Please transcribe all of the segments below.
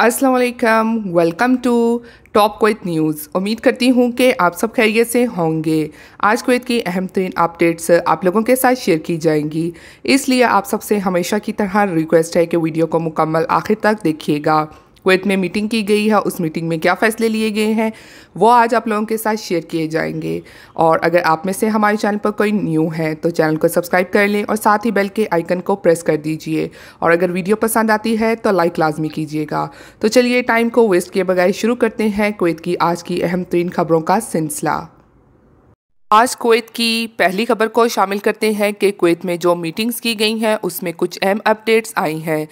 अस्सलाम वालेकुम welcome to top कोत न्यूज़ उम्मीद करती हूँ कि आप सब खैरियत से होंगे आज कोइत की अहम तरीन अपडेट्स आप लोगों के साथ शेयर की जाएंगी इसलिए आप सबसे हमेशा की तरह रिक्वेस्ट है कि वीडियो को मुकम्मल आखिर तक देखिएगा कुवैत में मीटिंग की गई है उस मीटिंग में क्या फ़ैसले लिए गए हैं वो आज आप लोगों के साथ शेयर किए जाएंगे और अगर आप में से हमारे चैनल पर कोई न्यू है तो चैनल को सब्सक्राइब कर लें और साथ ही बेल के आइकन को प्रेस कर दीजिए और अगर वीडियो पसंद आती है तो लाइक लाजमी कीजिएगा तो चलिए टाइम को वेस्ट किए बगैर शुरू करते हैं कुवैत की आज की अहम तरीन खबरों का सिलसिला आज कुवैत की पहली खबर को शामिल करते हैं कि कुवैत में जो मीटिंग्स की गई हैं उसमें कुछ अहम अपडेट्स आई हैं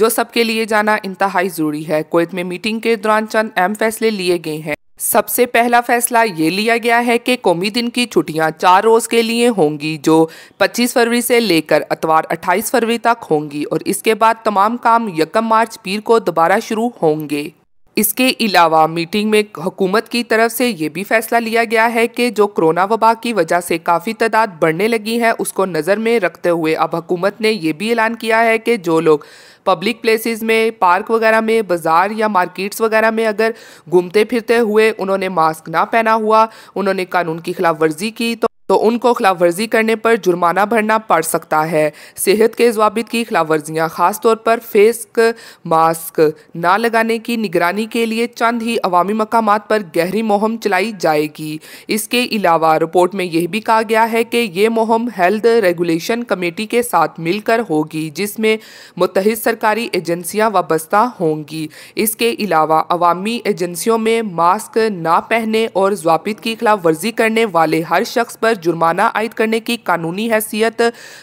जो सबके लिए जाना इंतहाई ज़रूरी है कुवैत में मीटिंग के दौरान चंद अहम फैसले लिए गए हैं सबसे पहला फैसला ये लिया गया है कि कौमी दिन की छुट्टियां चार रोज़ के लिए होंगी जो 25 फरवरी से लेकर अतवार 28 फरवरी तक होंगी और इसके बाद तमाम काम यकम मार्च पीर को दोबारा शुरू होंगे इसके अलावा मीटिंग में हुकूमत की तरफ से ये भी फैसला लिया गया है कि जो कोरोना वबा की वजह से काफ़ी तादाद बढ़ने लगी है उसको नज़र में रखते हुए अब हुकूमत ने यह भी ऐलान किया है कि जो लोग पब्लिक प्लेसेस में पार्क वगैरह में बाज़ार या मार्केट्स वगैरह में अगर घूमते फिरते हुए उन्होंने मास्क ना पहना हुआ उन्होंने कानून की खिलाफ वर्जी की तो तो उनको खिलाफ वर्जी करने पर जुर्माना भरना पड़ सकता है सेहत के जवाबित की खिलाफ वर्जियाँ खासतौर पर फेस मास्क ना लगाने की निगरानी के लिए चंद ही अवामी मकाम पर गहरी मुहिम चलाई जाएगी इसके अलावा रिपोर्ट में यह भी कहा गया है कि ये मुहिम हेल्थ रेगुलेशन कमेटी के साथ मिलकर होगी जिसमें मुतहद सरकारी एजेंसियाँ वाबस्ता होंगी इसके अलावा अवामी एजेंसियों में मास्क ना पहने और जवाबित की खिलाफ वर्जी करने वाले हर शख्स पर जुर्माना आयद करने की कानूनी हैसियत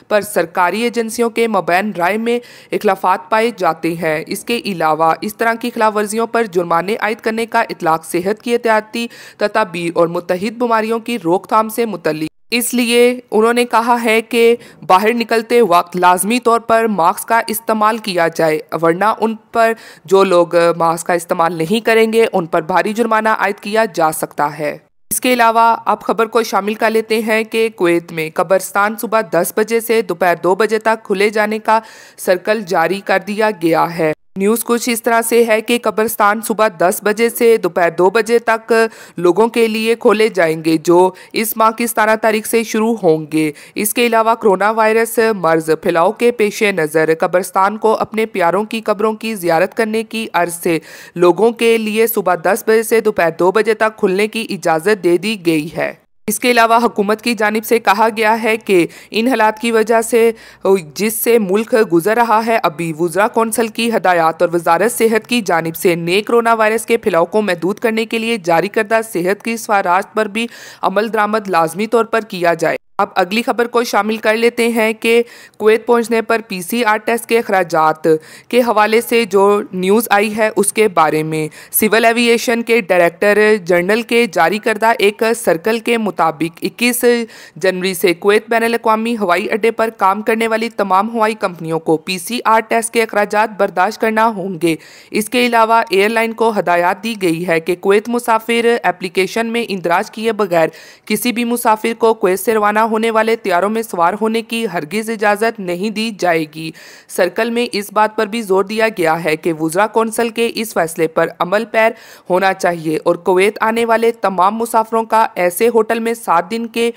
पर सरकारी एजेंसियों के मुबैन राय में इखलाफात पाए जाते हैं इसके अलावा इस तरह की खिलाफ वर्जियों पर जुर्माने आयद करने का इतलाक सेहत की एहतियाती तदाबीर और मुतहद बीमारियों की रोकथाम से मुतल इसलिए उन्होंने कहा है कि बाहर निकलते वक्त लाजमी तौर पर मास्क का इस्तेमाल किया जाए वरना उन पर जो लोग मास्क का इस्तेमाल नहीं करेंगे उन पर भारी जुर्माना आयद किया जा सकता है इसके अलावा आप खबर को शामिल कर लेते हैं कि कुवैत में कब्रस्तान सुबह 10 बजे से दोपहर 2 बजे तक खुले जाने का सर्कल जारी कर दिया गया है न्यूज़ कुछ इस तरह से है कि कब्रस्तान सुबह 10 बजे से दोपहर 2 बजे तक लोगों के लिए खोले जाएंगे जो इस माह की सतारह तारीख से शुरू होंगे इसके अलावा कोरोना वायरस मर्ज फैलाव के पेश नज़र कब्रस्तान को अपने प्यारों की कब्रों की जियारत करने की अर्ज से लोगों के लिए सुबह 10 बजे से दोपहर 2 बजे तक खुलने की इजाज़त दे दी गई है इसके अलावा हुकूमत की जानब से कहा गया है कि इन हालात की वजह से जिससे मुल्क गुजर रहा है अभी वज्रा कौंसल की हदायत और वजारत सेहत की जानब से नए करोना वायरस के फैलाव को महदूद करने के लिए जारी करदा सेहत की स्वाराज पर भी अमल दरामद लाजमी तौर पर किया जाए अब अगली खबर को शामिल कर लेते हैं कि कुवैत पहुंचने पर पीसीआर टेस्ट के अखराज के हवाले से जो न्यूज़ आई है उसके बारे में सिविल एविएशन के डायरेक्टर जनरल के जारी करदा एक सर्कल के मुताबिक 21 जनवरी से कुवैत बैन अवी हवाई अड्डे पर काम करने वाली तमाम हवाई कंपनियों को पीसीआर टेस्ट के अखराज बर्दाश्त करना होंगे इसके अलावा एयरलाइन को हदायत दी गई है कि कुवैत मुसाफिर एप्लीकेशन में इंदराज किए बगैर किसी भी मुसाफिर को कुवैत से रवाना होने वाले त्यारों में सवार होने की हरगिज इजाज़त नहीं दी जाएगी सर्कल में इस बात पर भी जोर दिया गया है कि वजरा कौंसल के इस फैसले पर अमल पैर होना चाहिए और कुवैत आने वाले तमाम मुसाफरों का ऐसे होटल में सात दिन के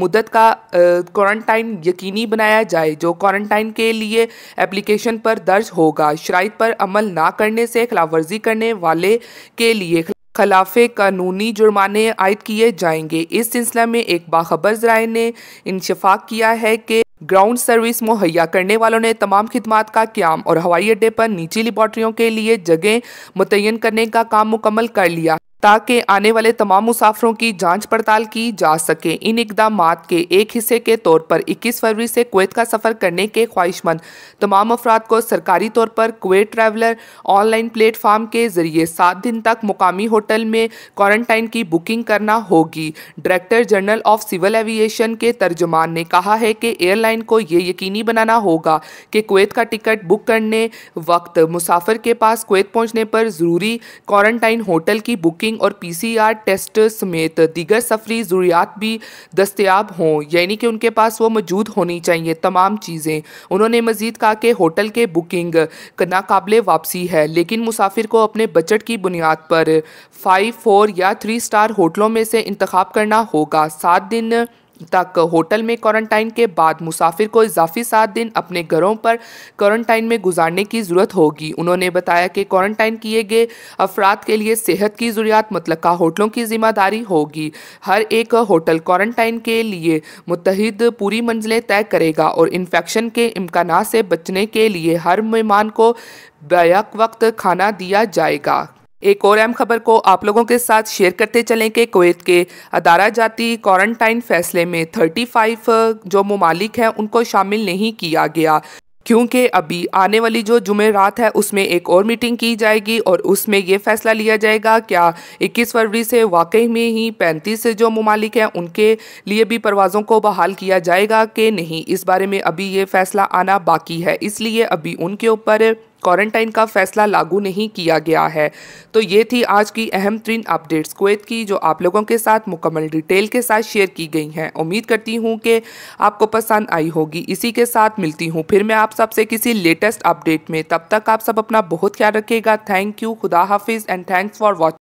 मुद्दत का क्वारंटाइन यकीनी बनाया जाए जो क्वारंटाइन के लिए एप्लीकेशन पर दर्ज होगा शराइ पर अमल ना करने से खिलाफ वर्जी करने वाले के लिए खिलाफ कानूनी जुर्माने आयद किए जाएंगे इस सिलसिला में एक बाखबर जराये ने इंशफाक किया है कि ग्राउंड सर्विस मुहैया करने वालों ने तमाम खदमात का क्याम और हवाई अड्डे पर निजी लेबॉर्ट्रियों के लिए जगह मुतन करने का काम मुकम्मल कर लिया ताकि आने वाले तमाम मुसाफरों की जांच पड़ताल की जा सके इन इकदाम के एक हिस्से के तौर पर 21 फरवरी से कुवैत का सफ़र करने के ख्वाहिशमंद तमाम अफराद को सरकारी तौर पर कुवैत ट्रैवलर ऑनलाइन प्लेटफार्म के ज़रिए सात दिन तक मुकामी होटल में क्वारंटाइन की बुकिंग करना होगी director general of civil aviation के तर्जमान ने कहा है कि एयरलाइन को ये यकीनी बनाना होगा कि कुवैत का टिकट बुक करने वक्त मुसाफिर के पास कुवैत पहुँचने पर ज़रूरी क्वारंटाइन होटल की बुकिंग टेस्टिंग और पीसीआर टेस्ट समेत दीगर सफरी ज़रूरियात भी दस्तियाब हों यानी कि उनके पास वो मौजूद होनी चाहिए तमाम चीज़ें उन्होंने मजीद कहा कि होटल के बुकिंग नाकबले वापसी है लेकिन मुसाफिर को अपने बजट की बुनियाद पर फाइव फोर या थ्री स्टार होटलों में से इंतखब करना होगा सात दिन तक होटल में क्वारंटाइन के बाद मुसाफिर को इजाफी सात दिन अपने घरों पर क्वारंटाइन में गुजारने की ज़रूरत होगी उन्होंने बताया कि क्वारंटाइन किए गए अफराद के लिए सेहत की ज़रूरियात मुतल होटलों की जिम्मेदारी होगी हर एक होटल क्वारंटाइन के लिए मुतहद पूरी मंजिलें तय करेगा और इन्फेक्शन के इम्कान से बचने के लिए हर मेहमान को बैक वक्त खाना दिया जाएगा एक और अहम खबर को आप लोगों के साथ शेयर करते चलें कि कुवैत के अदारा जाती क्वारंटाइन फैसले में 35 जो ममालिक हैं उनको शामिल नहीं किया गया क्योंकि अभी आने वाली जो जुमे रात है उसमें एक और मीटिंग की जाएगी और उसमें यह फैसला लिया जाएगा क्या 21 फरवरी से वाकई में ही पैंतीस जो ममालिक हैं उनके लिए भी परवाज़ों को बहाल किया जाएगा कि नहीं इस बारे में अभी ये फैसला आना बाकी है इसलिए अभी उनके ऊपर क्वारंटाइन का फैसला लागू नहीं किया गया है तो ये थी आज की अहम तरीन अपडेट्स कुवैत की जो आप लोगों के साथ मुकम्मल डिटेल के साथ शेयर की गई हैं उम्मीद करती हूँ कि आपको पसंद आई होगी इसी के साथ मिलती हूँ फिर मैं आप सबसे किसी लेटेस्ट अपडेट में तब तक आप सब अपना बहुत ख्याल रखिएगा थैंक यू खुदा हाफिज़ एंड थैंक्स फॉर वॉचिंग